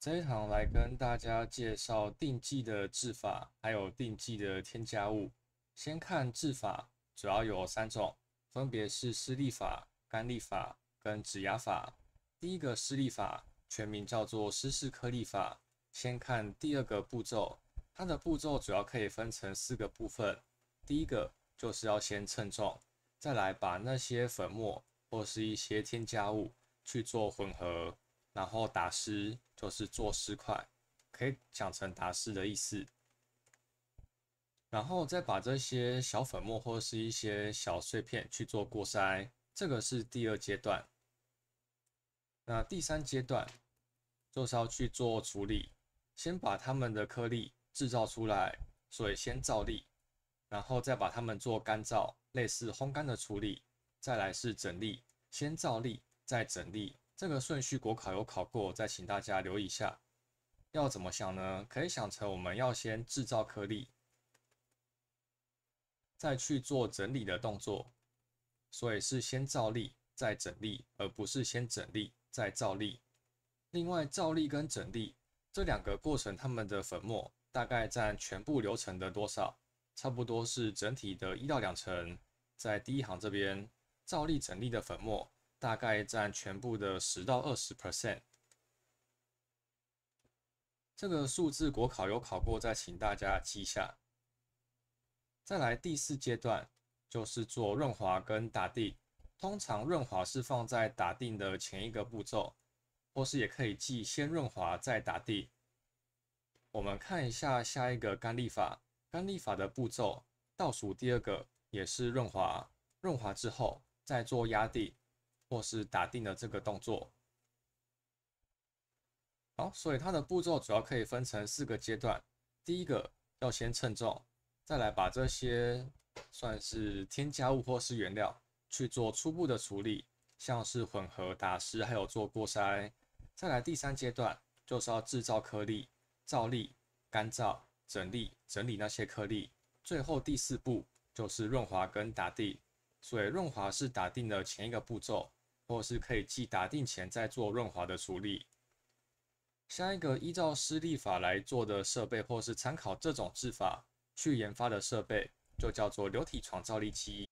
这一堂来跟大家介绍定剂的制法，还有定剂的添加物。先看制法，主要有三种，分别是湿粒法、干粒法跟指压法。第一个湿粒法，全名叫做湿式颗粒法。先看第二个步骤，它的步骤主要可以分成四个部分。第一个就是要先称重，再来把那些粉末或是一些添加物去做混合。然后打湿就是做湿块，可以讲成打湿的意思。然后再把这些小粉末或者是一些小碎片去做过筛，这个是第二阶段。那第三阶段就是要去做处理，先把它们的颗粒制造出来，所以先造粒，然后再把它们做干燥，类似烘干的处理。再来是整粒，先造粒再整粒。这个顺序国考有考过，再请大家留意一下。要怎么想呢？可以想成我们要先制造颗粒，再去做整理的动作，所以是先造粒再整粒，而不是先整粒再造粒。另外，造粒跟整粒这两个过程，它们的粉末大概占全部流程的多少？差不多是整体的一到两成。在第一行这边，造粒、整粒的粉末。大概占全部的十到二十 percent，这个数字国考有考过，再请大家记下。再来第四阶段就是做润滑跟打地，通常润滑是放在打定的前一个步骤，或是也可以记先润滑再打地。我们看一下下一个干立法，干立法的步骤倒数第二个也是润滑，润滑之后再做压地。或是打定了这个动作，好，所以它的步骤主要可以分成四个阶段。第一个要先称重，再来把这些算是添加物或是原料去做初步的处理，像是混合、打湿，还有做过筛。再来第三阶段就是要制造颗粒、造粒、干燥、整粒、整理那些颗粒。最后第四步就是润滑跟打地，所以润滑是打定的前一个步骤。或是可以记打定前再做润滑的处理。下一个依照湿力法来做的设备，或是参考这种制法去研发的设备，就叫做流体床造力机。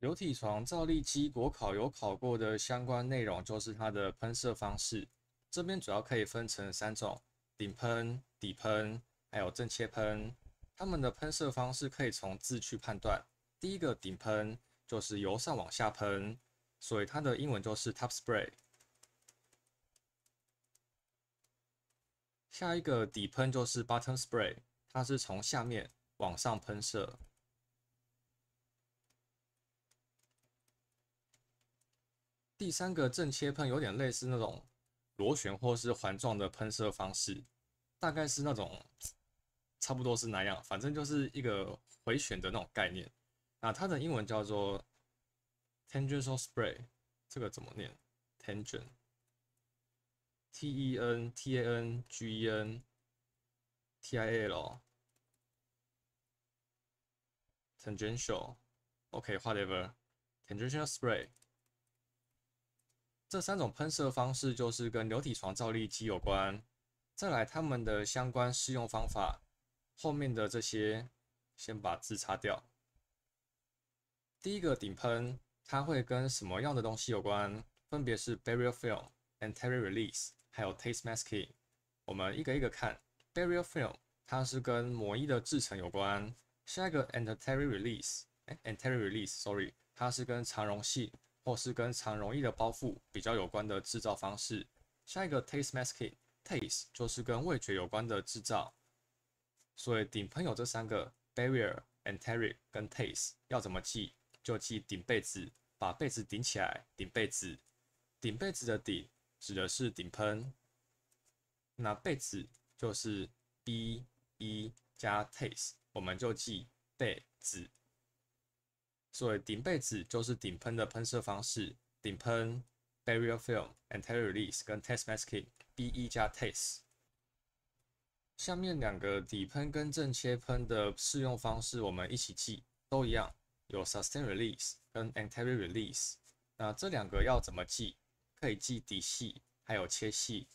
流体床造力机国考有考过的相关内容，就是它的喷射方式。这边主要可以分成三种：顶喷、底喷，还有正切喷。它们的喷射方式可以从字去判断。第一个顶喷就是由上往下喷。所以它的英文就是 top spray。下一个底喷就是 bottom spray，它是从下面往上喷射。第三个正切喷有点类似那种螺旋或是环状的喷射方式，大概是那种，差不多是那样，反正就是一个回旋的那种概念。那它的英文叫做。Tangential spray，这个怎么念？Tangent，T-E-N-T-A-N-G-E-N-T-I-A 咯。Tangential，OK，whatever。Tangential spray，这三种喷射方式就是跟流体床造粒机有关。再来，他们的相关适用方法，后面的这些先把字擦掉。第一个顶喷。它会跟什么样的东西有关？分别是 barrier film、e n t e r e release，还有 taste masking。我们一个一个看。barrier film 它是跟膜衣的制成有关。下一个 e n t e r e release，哎 e n t e r e release，sorry，它是跟长溶系或是跟长溶剂的包覆比较有关的制造方式。下一个 taste masking，taste 就是跟味觉有关的制造。所以顶喷有这三个 barrier、entire 跟 taste，要怎么记？就记顶被子，把被子顶起来。顶被子，顶被子的顶指的是顶喷，那被子就是 B E 加 Taste，我们就记被子。所以顶被子就是顶喷的喷射方式。顶喷 Barrier Film and t e r r Release 跟 t e s t Masking B E 加 Taste。下面两个底喷跟正切喷的适用方式，我们一起记，都一样。有 sustain release 跟 anterior release，那这两个要怎么记？可以记底细，还有切细。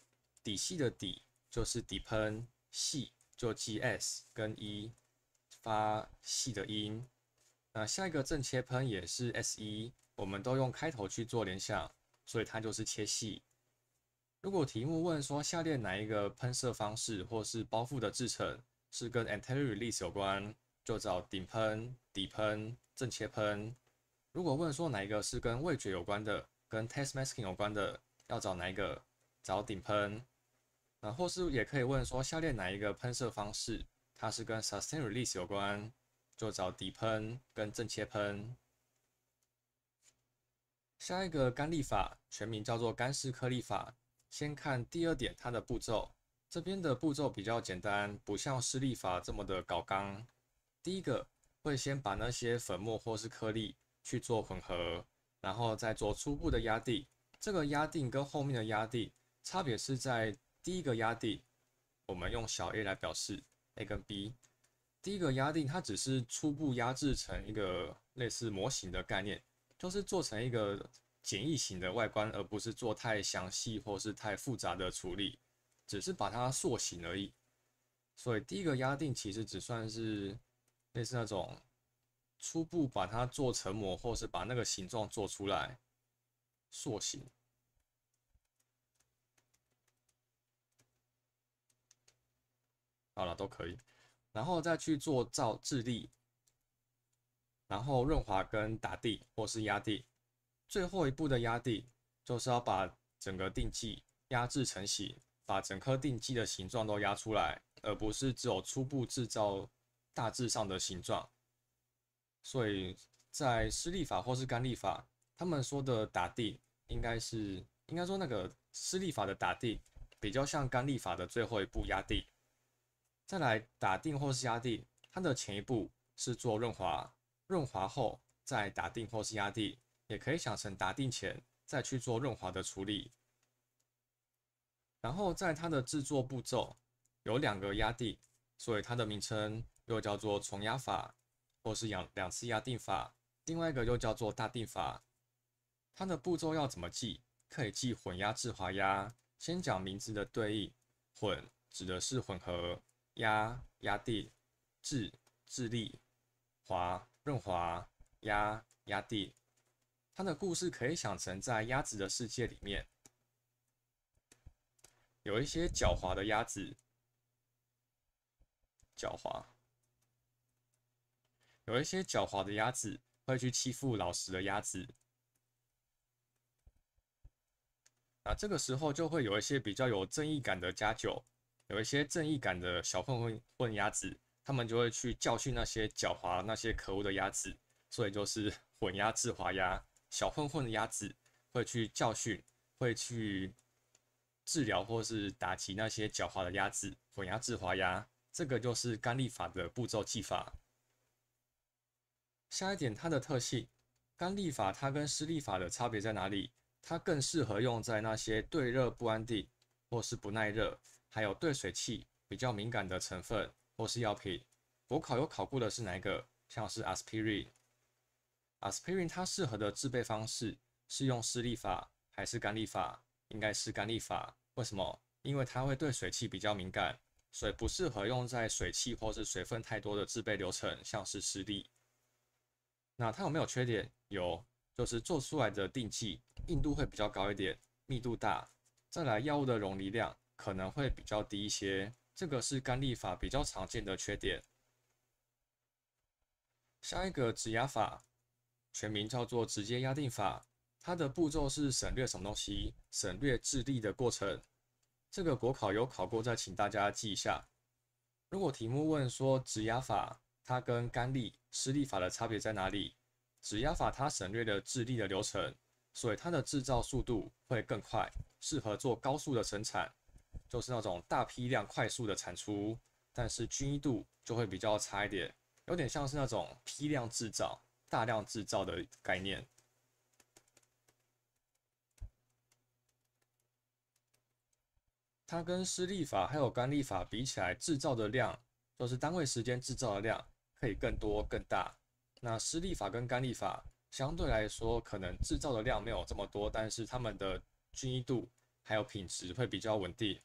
底细的底就是底喷，细就记 s 跟 e 发细的音。那下一个正切喷也是 s e，我们都用开头去做联想，所以它就是切细。如果题目问说下列哪一个喷射方式或是包覆的制成是跟 anterior release 有关，就找顶喷。底喷、正切喷。如果问说哪一个是跟味觉有关的、跟 taste masking 有关的，要找哪一个？找顶喷。那或是也可以问说，下列哪一个喷射方式它是跟 s u s t a i n e release 有关？就找底喷跟正切喷。下一个干粒法，全名叫做干湿颗粒法。先看第二点，它的步骤。这边的步骤比较简单，不像湿粒法这么的搞纲。第一个。会先把那些粉末或是颗粒去做混合，然后再做初步的压定。这个压定跟后面的压定差别是在第一个压定，我们用小 a 来表示 a 跟 b。第一个压定它只是初步压制成一个类似模型的概念，就是做成一个简易型的外观，而不是做太详细或是太复杂的处理，只是把它塑形而已。所以第一个压定其实只算是。类似那种初步把它做成模，或是把那个形状做出来，塑形，好了都可以，然后再去做造质地，然后润滑跟打地或是压地，最后一步的压地就是要把整个定剂压制成型，把整颗定剂的形状都压出来，而不是只有初步制造。大致上的形状，所以在湿力法或是干力法，他们说的打地应该是应该说那个湿力法的打地比较像干力法的最后一步压地。再来打定或是压地，它的前一步是做润滑，润滑后再打定或是压地，也可以想成打定前再去做润滑的处理。然后在它的制作步骤有两个压地，所以它的名称。又叫做重压法，或是两两次压定法。另外一个又叫做大定法。它的步骤要怎么记？可以记混压、制滑压。先讲名字的对应。混指的是混合压压定，制智力滑润滑压压定。它的故事可以想成在鸭子的世界里面，有一些狡猾的鸭子，狡猾。有一些狡猾的鸭子会去欺负老实的鸭子，那这个时候就会有一些比较有正义感的家酒，有一些正义感的小混混混鸭子，他们就会去教训那些狡猾、那些可恶的鸭子。所以就是混鸭制滑鸭，小混混的鸭子会去教训、会去治疗或是打击那些狡猾的鸭子。混鸭制滑鸭，这个就是干立法的步骤技法。下一点，它的特性，干粒法它跟湿立法的差别在哪里？它更适合用在那些对热不安定或是不耐热，还有对水气比较敏感的成分或是药品。国考有考过的是哪一个？像是阿司匹林，阿司匹林它适合的制备方式是用湿立法还是干立法？应该是干立法。为什么？因为它会对水汽比较敏感，所以不适合用在水汽或是水分太多的制备流程，像是湿粒。那它有没有缺点？有，就是做出来的定器硬度会比较高一点，密度大，再来药物的溶离量可能会比较低一些。这个是干粒法比较常见的缺点。下一个指压法，全名叫做直接压定法，它的步骤是省略什么东西？省略制力的过程。这个国考有考过，再请大家记一下。如果题目问说指压法，它跟干粒湿粒法的差别在哪里？指压法它省略了制粒的流程，所以它的制造速度会更快，适合做高速的生产，就是那种大批量、快速的产出。但是均匀度就会比较差一点，有点像是那种批量制造、大量制造的概念。它跟湿力法还有干粒法比起来，制造的量就是单位时间制造的量。可以更多更大。那湿力法跟干力法相对来说，可能制造的量没有这么多，但是它们的均一度还有品质会比较稳定。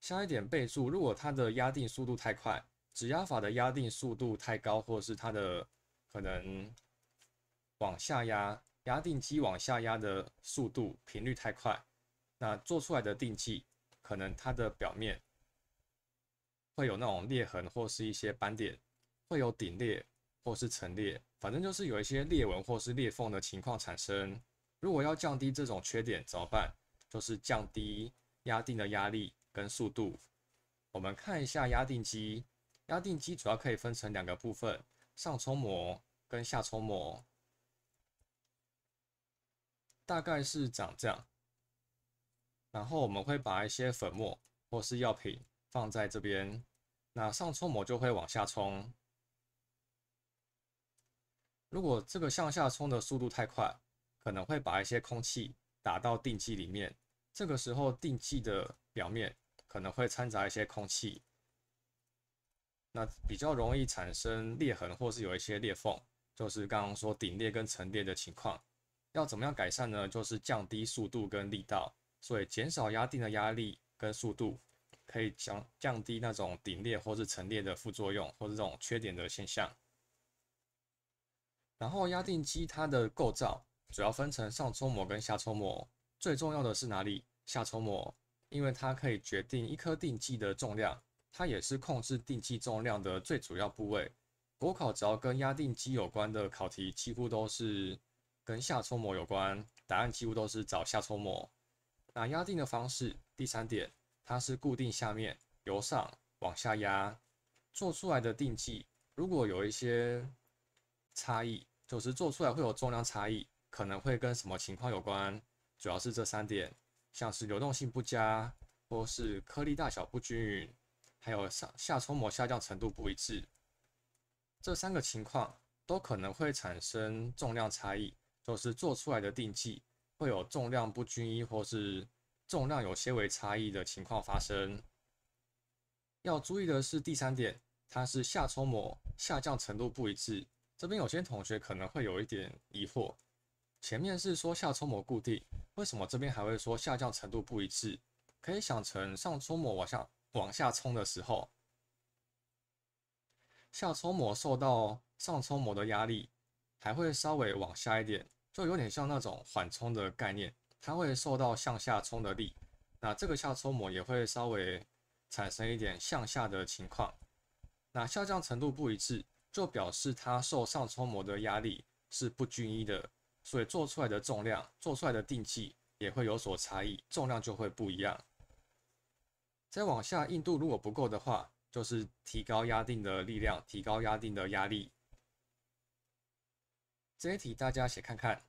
下一点备注：如果它的压定速度太快，指压法的压定速度太高，或是它的可能往下压，压定机往下压的速度频率太快，那做出来的定器可能它的表面会有那种裂痕或是一些斑点。会有顶裂或是层裂，反正就是有一些裂纹或是裂缝的情况产生。如果要降低这种缺点怎么办？就是降低压定的压力跟速度。我们看一下压定机，压定机主要可以分成两个部分：上冲膜跟下冲膜，大概是长这样。然后我们会把一些粉末或是药品放在这边，那上冲膜就会往下冲。如果这个向下冲的速度太快，可能会把一些空气打到定剂里面。这个时候，定剂的表面可能会掺杂一些空气，那比较容易产生裂痕，或是有一些裂缝，就是刚刚说顶裂跟层裂的情况。要怎么样改善呢？就是降低速度跟力道，所以减少压定的压力跟速度，可以降降低那种顶裂或是层裂的副作用，或是这种缺点的现象。然后压定机它的构造主要分成上抽模跟下抽模，最重要的是哪里？下抽模，因为它可以决定一颗定剂的重量，它也是控制定剂重量的最主要部位。国考只要跟压定机有关的考题，几乎都是跟下抽模有关，答案几乎都是找下抽模。那压定的方式，第三点，它是固定下面由上往下压做出来的定剂，如果有一些。差异，就是做出来会有重量差异，可能会跟什么情况有关？主要是这三点，像是流动性不佳，或是颗粒大小不均匀，还有上下抽膜下降程度不一致，这三个情况都可能会产生重量差异，就是做出来的定剂会有重量不均一，或是重量有些微差异的情况发生。要注意的是第三点，它是下抽膜下降程度不一致。这边有些同学可能会有一点疑惑，前面是说下冲膜固定，为什么这边还会说下降程度不一致？可以想成上冲膜往下往下冲的时候，下冲膜受到上冲膜的压力，还会稍微往下一点，就有点像那种缓冲的概念，它会受到向下冲的力，那这个下冲膜也会稍微产生一点向下的情况，那下降程度不一致。就表示它受上冲模的压力是不均一的，所以做出来的重量、做出来的定器也会有所差异，重量就会不一样。再往下，硬度如果不够的话，就是提高压定的力量，提高压定的压力。这一题大家写看看。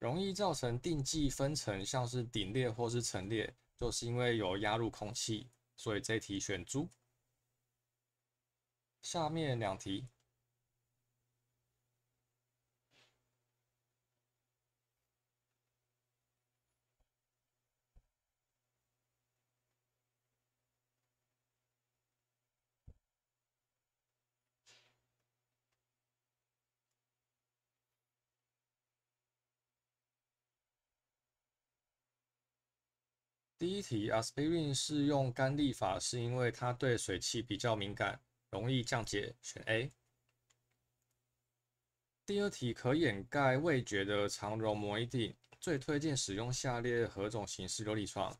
容易造成定剂分层，像是顶裂或是层裂，就是因为有压入空气，所以这题选猪。下面两题。第一题，阿 r 匹林是用干立法，是因为它对水汽比较敏感，容易降解，选 A。第二题，可掩盖味觉的肠柔膜一定最推荐使用下列何种形式的立窗？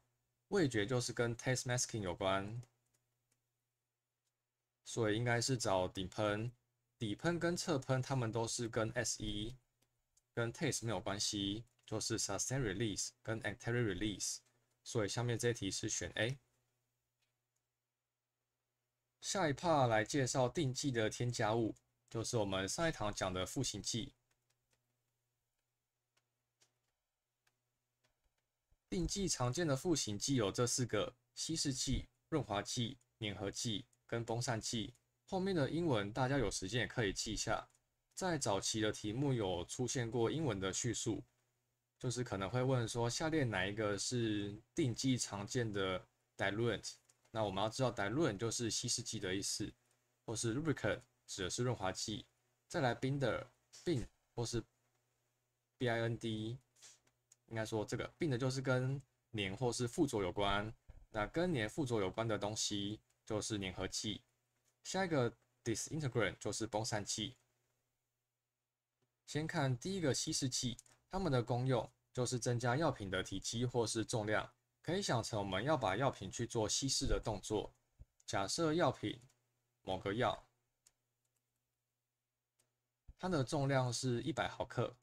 味觉就是跟 taste masking 有关，所以应该是找顶喷。底喷跟侧喷，它们都是跟 S D、跟 taste 没有关系，就是 s u s t a i n e release 跟 a n t e r i r release。所以下面这题是选 A。下一趴来介绍定剂的添加物，就是我们上一堂讲的复型剂。定剂常见的复型剂有这四个：稀释剂、润滑剂、粘合剂跟风散剂。后面的英文大家有时间也可以记一下，在早期的题目有出现过英文的叙述。就是可能会问说，下列哪一个是定基常见的 diluent？那我们要知道，diluent 就是稀释剂的意思，或是 lubricant 指的是润滑剂。再来 binder bind 或是 b i n d，应该说这个 bind 就是跟粘或是附着有关。那跟粘附着有关的东西就是粘合剂。下一个 disintegrant 就是崩散剂。先看第一个稀释剂。它们的功用就是增加药品的体积或是重量，可以想成我们要把药品去做稀释的动作。假设药品某个药，它的重量是一百毫克，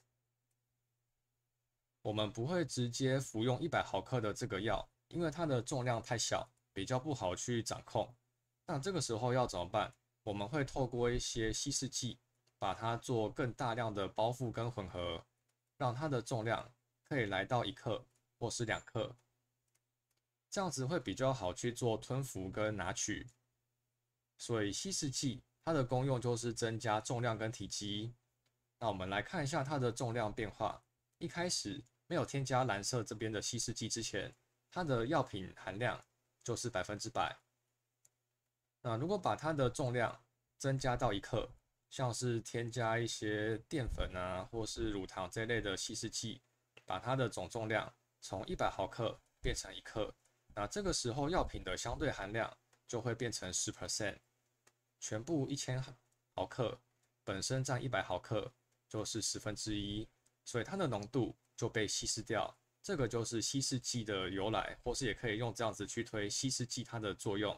我们不会直接服用一百毫克的这个药，因为它的重量太小，比较不好去掌控。那这个时候要怎么办？我们会透过一些稀释剂，把它做更大量的包覆跟混合。让它的重量可以来到一克或是两克，这样子会比较好去做吞服跟拿取。所以稀释剂它的功用就是增加重量跟体积。那我们来看一下它的重量变化。一开始没有添加蓝色这边的稀释剂之前，它的药品含量就是百分之百。那如果把它的重量增加到一克，像是添加一些淀粉啊，或是乳糖这类的稀释剂，把它的总重量从一百毫克变成一克，那这个时候药品的相对含量就会变成十 percent，全部一千毫毫克，本身占一百毫克就是十分之一，所以它的浓度就被稀释掉，这个就是稀释剂的由来，或是也可以用这样子去推稀释剂它的作用。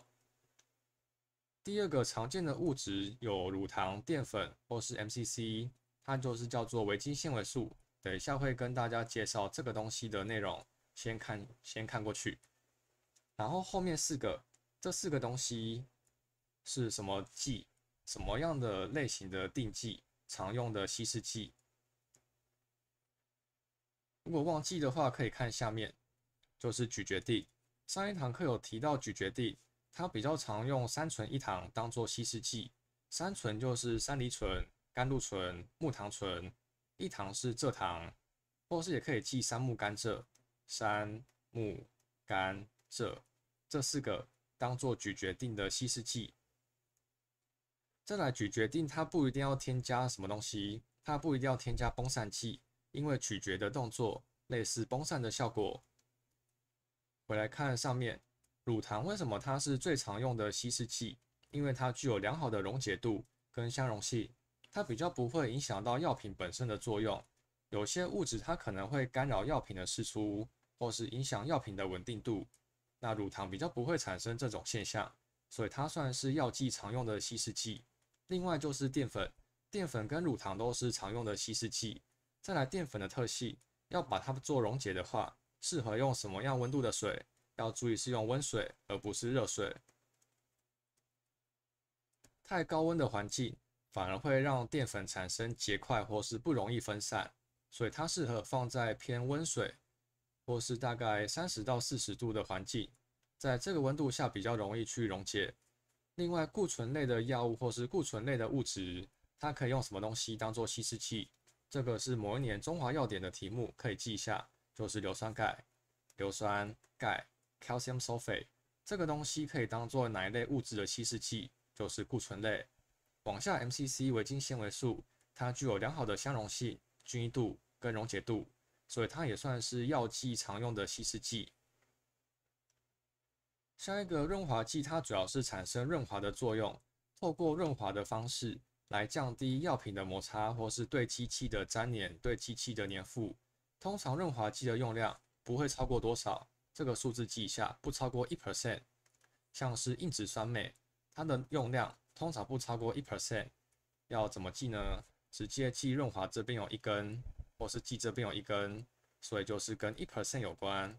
第二个常见的物质有乳糖、淀粉或是 MCC，它就是叫做维金纤维素。等一下会跟大家介绍这个东西的内容，先看先看过去。然后后面四个，这四个东西是什么剂？什么样的类型的定剂？常用的稀释剂？如果忘记的话，可以看下面，就是咀嚼剂。上一堂课有提到咀嚼剂。它比较常用三醇一糖当做稀释剂，三醇就是三梨醇、甘露醇、木糖醇，一糖是蔗糖，或是也可以记三木甘蔗、三木甘蔗这四个当做咀嚼定的稀释剂。再来咀嚼定，它不一定要添加什么东西，它不一定要添加崩散剂，因为咀嚼的动作类似崩散的效果。回来看上面。乳糖为什么它是最常用的稀释剂？因为它具有良好的溶解度跟相容性，它比较不会影响到药品本身的作用。有些物质它可能会干扰药品的释出，或是影响药品的稳定度。那乳糖比较不会产生这种现象，所以它算是药剂常用的稀释剂。另外就是淀粉，淀粉跟乳糖都是常用的稀释剂。再来淀粉的特性，要把它做溶解的话，适合用什么样温度的水？要注意是用温水，而不是热水。太高温的环境反而会让淀粉产生结块，或是不容易分散，所以它适合放在偏温水，或是大概三十到四十度的环境。在这个温度下比较容易去溶解。另外，固醇类的药物或是固醇类的物质，它可以用什么东西当做稀释剂？这个是某一年中华要点的题目，可以记一下，就是硫酸钙、硫酸钙。Calcium sulfate 这个东西可以当做哪一类物质的稀释剂？就是固醇类。往下，MCC 维金纤维素，它具有良好的相容性、均匀度跟溶解度，所以它也算是药剂常用的稀释剂。下一个润滑剂，它主要是产生润滑的作用，透过润滑的方式来降低药品的摩擦或是对机器的粘连、对机器的粘附。通常润滑剂的用量不会超过多少。这个数字记一下，不超过一 percent。像是硬脂酸镁，它的用量通常不超过一 percent。要怎么记呢？直接记润滑这边有一根，或是记这边有一根，所以就是跟一 percent 有关。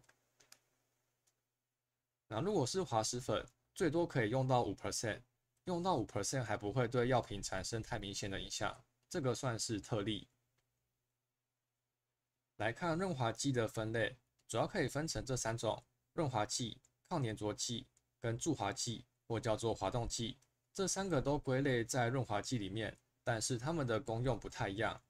那如果是滑石粉，最多可以用到五 percent，用到五 percent 还不会对药品产生太明显的影响，这个算是特例。来看润滑剂的分类。主要可以分成这三种：润滑剂、抗粘着剂跟助滑剂，或叫做滑动剂。这三个都归类在润滑剂里面，但是它们的功用不太一样。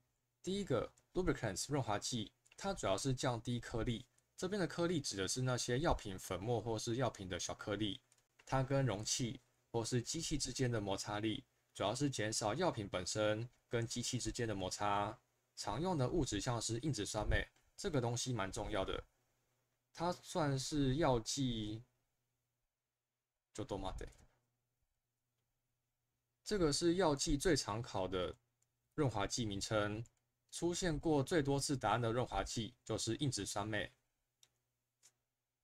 第一个 lubricants 润滑剂，它主要是降低颗粒这边的颗粒指的是那些药品粉末或是药品的小颗粒。它跟容器或是机器之间的摩擦力，主要是减少药品本身跟机器之间的摩擦。常用的物质像是硬脂酸镁，这个东西蛮重要的。它算是药剂，就多嘛得。这个是药剂最常考的润滑剂名称，出现过最多次答案的润滑剂就是硬脂酸镁。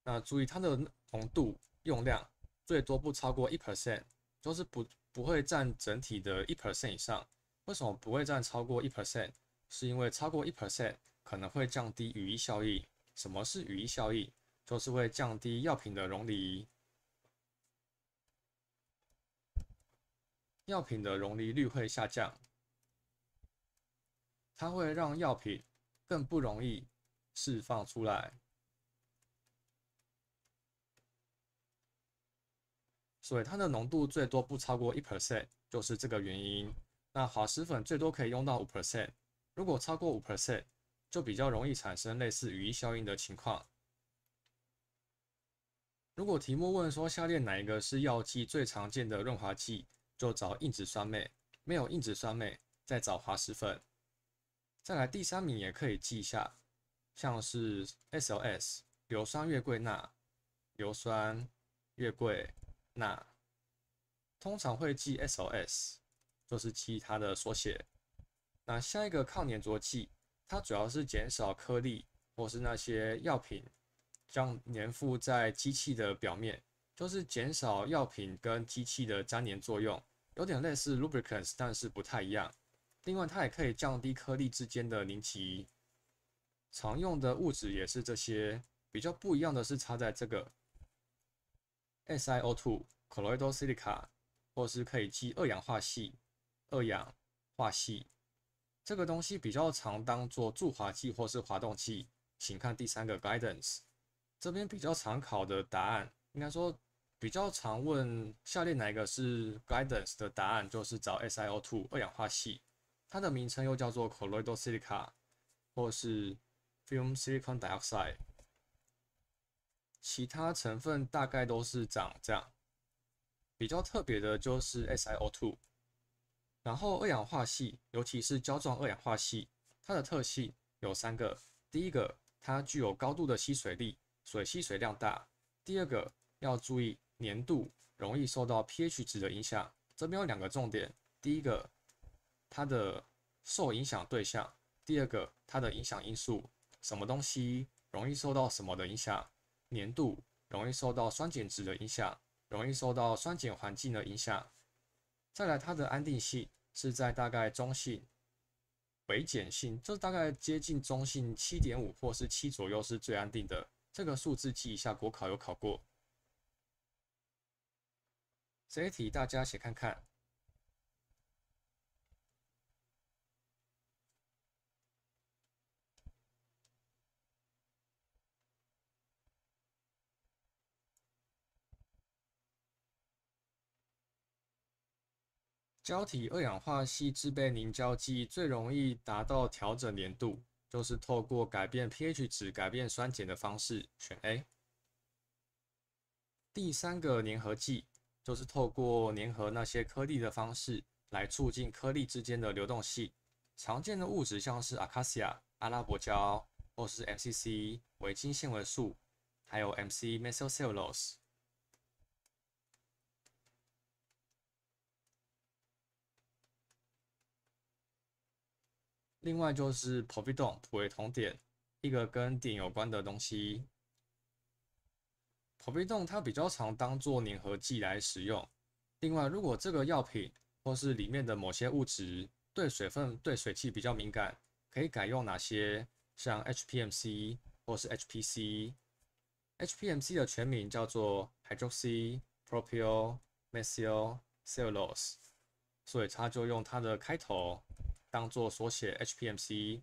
那注意它的浓度用量最多不超过一 percent，就是不不会占整体的一 percent 以上。为什么不会占超过一 percent？是因为超过一 percent 可能会降低羽翼效应，什么是雨滴效应？就是会降低药品的溶离，药品的溶离率会下降，它会让药品更不容易释放出来，所以它的浓度最多不超过一 percent，就是这个原因。那滑石粉最多可以用到五 percent，如果超过五 percent。就比较容易产生类似语义效应的情况。如果题目问说，下列哪一个是药剂最常见的润滑剂？就找硬脂酸镁。没有硬脂酸镁，再找滑石粉。再来第三名也可以记一下，像是 SLS 硫酸月桂钠、硫酸月桂钠，通常会记 SLS，就是记它的缩写。那下一个抗粘着剂。它主要是减少颗粒或是那些药品将粘附在机器的表面，就是减少药品跟机器的粘连作用，有点类似 lubricants，但是不太一样。另外，它也可以降低颗粒之间的凝集。常用的物质也是这些，比较不一样的是插在这个 SiO2 colloidal silica 或是可以记二氧化矽、二氧化矽。这个东西比较常当做助滑剂或是滑动器，请看第三个 guidance，这边比较常考的答案，应该说比较常问下列哪一个是 guidance 的答案，就是找 SiO2 二氧化系，它的名称又叫做 colloidal silica 或是 film silicon dioxide，其他成分大概都是长这样，比较特别的就是 SiO2。然后二氧化系，尤其是胶状二氧化系，它的特性有三个。第一个，它具有高度的吸水力，所以吸水量大。第二个，要注意粘度容易受到 pH 值的影响。这边有两个重点：第一个，它的受影响对象；第二个，它的影响因素。什么东西容易受到什么的影响？粘度容易受到酸碱值的影响，容易受到酸碱环境的影响。再来，它的安定性。是在大概中性、北碱性，就是大概接近中性七点五或是七左右是最安定的。这个数字记一下，国考有考过。一题大家写看看。胶体二氧化系制备凝胶剂最容易达到调整粘度，就是透过改变 pH 值改变酸碱的方式。选 A。第三个粘合剂就是透过粘合那些颗粒的方式来促进颗粒之间的流动性。常见的物质像是阿卡西 a 阿拉伯胶或是 MCC、维精纤维素，还有 MC m e s o cellulose。另外就是 p o p y d o n e g l y 一个跟点有关的东西。p o p y d o n 它比较常当做粘合剂来使用。另外，如果这个药品或是里面的某些物质对水分、对水汽比较敏感，可以改用哪些？像 HPMC 或是 HPC。HPMC 的全名叫做 Hydroxy p r o p y l e methyl cellulose，所以它就用它的开头。当做缩写 HPMC，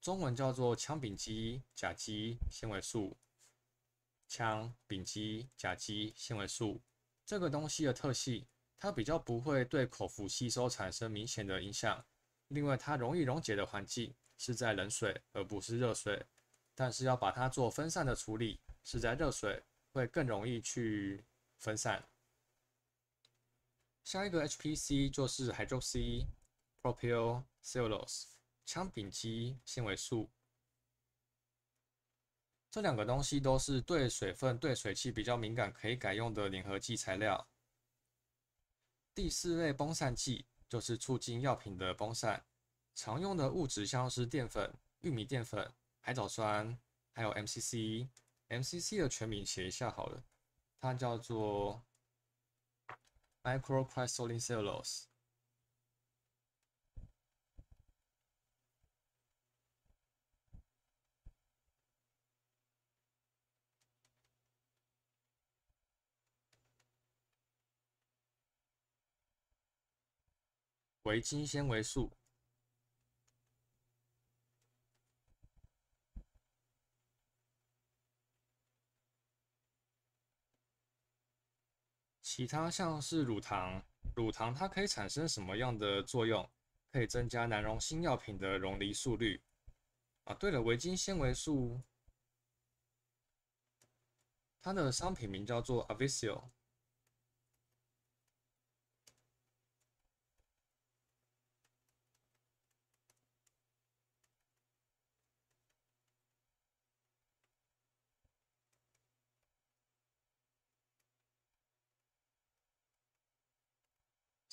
中文叫做羟丙基甲基纤维素。羟丙基甲基纤维素这个东西的特性，它比较不会对口服吸收产生明显的影响。另外，它容易溶解的环境是在冷水，而不是热水。但是要把它做分散的处理是在热水，会更容易去分散。下一个 HPC 就是 o x y p r o p y l Cellulose、羟丙基纤维素，这两个东西都是对水分、对水汽比较敏感，可以改用的粘合剂材料。第四类崩散剂就是促进药品的崩散，常用的物质像是淀粉、玉米淀粉、海藻酸，还有 MCC。MCC 的全名写一下好了，它叫做 Microcrystalline Cellulose。维金纤维素，其他像是乳糖，乳糖它可以产生什么样的作用？可以增加难溶性药品的溶离速率。啊，对了，维金纤维素，它的商品名叫做 a v i c i l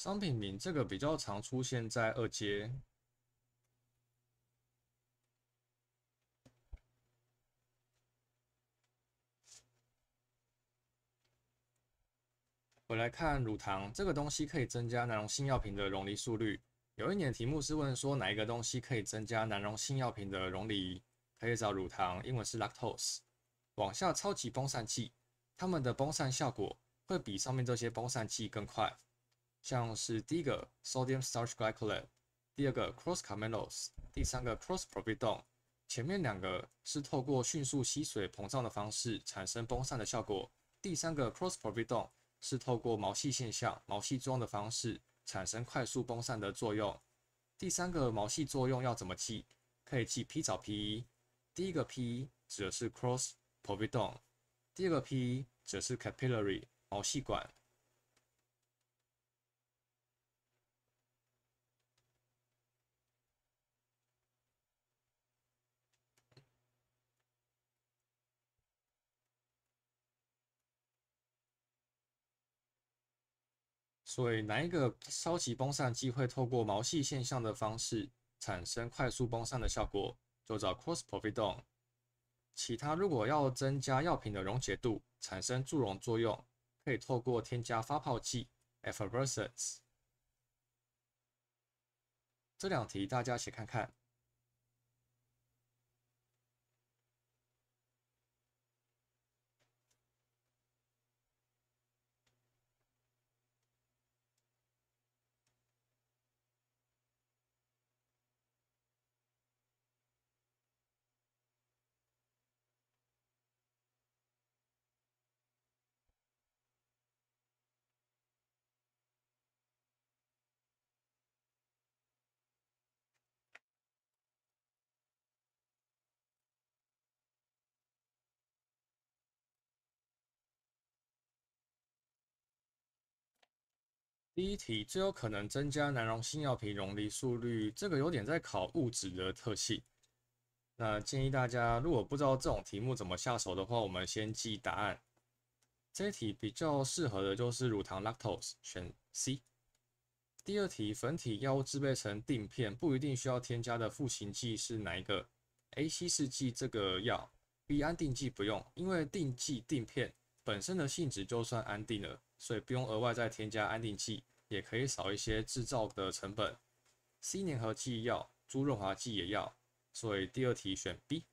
商品名这个比较常出现在二阶。我来看乳糖这个东西可以增加难溶性药品的溶离速率。有一年题目是问说哪一个东西可以增加难溶性药品的溶离，可以找乳糖，英文是 lactose。往下超级崩散器，它们的崩散效果会比上面这些崩散器更快。像是第一个 sodium starch glycolate，第二个 cross carmelos，第三个 cross p o b i d o n 前面两个是透过迅速吸水膨胀的方式产生崩散的效果，第三个 cross p o b i d o n 是透过毛细现象、毛细用的方式产生快速崩散的作用。第三个毛细作用要怎么记？可以记 P 找 P 一。第一个 P 指的是 cross p o b i d o n 第二个 P 指的是 capillary 毛细管。所以，拿一个烧级崩散剂会透过毛细现象的方式产生快速崩散的效果，就找 cross p r o p e d o n 其他如果要增加药品的溶解度，产生助溶作用，可以透过添加发泡剂 effervescence。这两题大家一起看看。第一题最有可能增加难溶性药品溶离速率，这个有点在考物质的特性。那建议大家，如果不知道这种题目怎么下手的话，我们先记答案。这一题比较适合的就是乳糖 lactose 选 C。第二题粉体药物制备成定片不一定需要添加的赋形剂是哪一个？A 稀释剂这个药，B 安定剂不用，因为定剂定片本身的性质就算安定了。所以不用额外再添加安定剂，也可以少一些制造的成本。C 粘合剂要，猪润滑剂也要，所以第二题选 B。